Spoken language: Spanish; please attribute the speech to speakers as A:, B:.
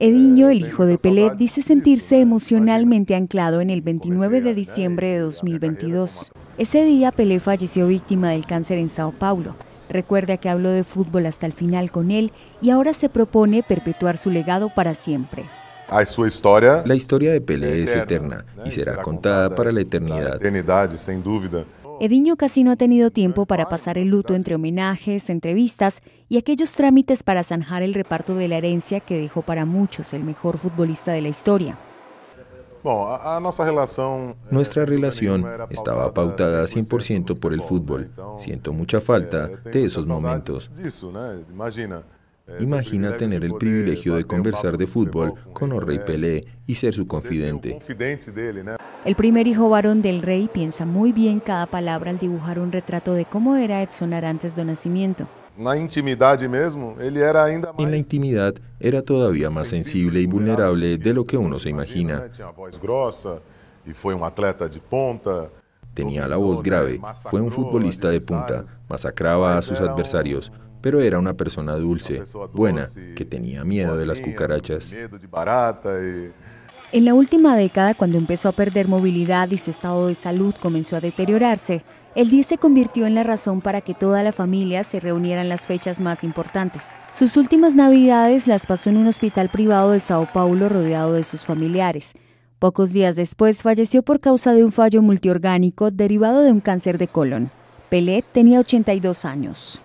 A: Ediño, eh, el hijo de Pelé, dice sentirse eh, emocionalmente anclado en el 29 de diciembre de 2022. Eh, Ese día Pelé falleció víctima del cáncer en Sao Paulo. Recuerda que habló de fútbol hasta el final con él y ahora se propone perpetuar su legado para siempre.
B: La historia de Pelé es eterna y e será contada para la eternidad.
A: Ediño casi no ha tenido tiempo para pasar el luto entre homenajes, entrevistas y aquellos trámites para zanjar el reparto de la herencia que dejó para muchos el mejor futbolista de la historia.
B: Nuestra relación eh, estaba pautada 100% por el fútbol. Siento mucha falta eh, de esos momentos. Imagina eh, tener el privilegio de conversar de fútbol con Orrey Pelé y ser su confidente.
A: El primer hijo varón del rey piensa muy bien cada palabra al dibujar un retrato de cómo era Edson antes de Nacimiento.
B: En la intimidad era todavía más sensible y vulnerable de lo que uno se imagina. Tenía la voz grave, fue un futbolista de punta, masacraba a sus adversarios, pero era una persona dulce, buena, que tenía miedo de las cucarachas.
A: En la última década, cuando empezó a perder movilidad y su estado de salud comenzó a deteriorarse, el 10 se convirtió en la razón para que toda la familia se reuniera en las fechas más importantes. Sus últimas navidades las pasó en un hospital privado de Sao Paulo rodeado de sus familiares. Pocos días después falleció por causa de un fallo multiorgánico derivado de un cáncer de colon. Pelé tenía 82 años.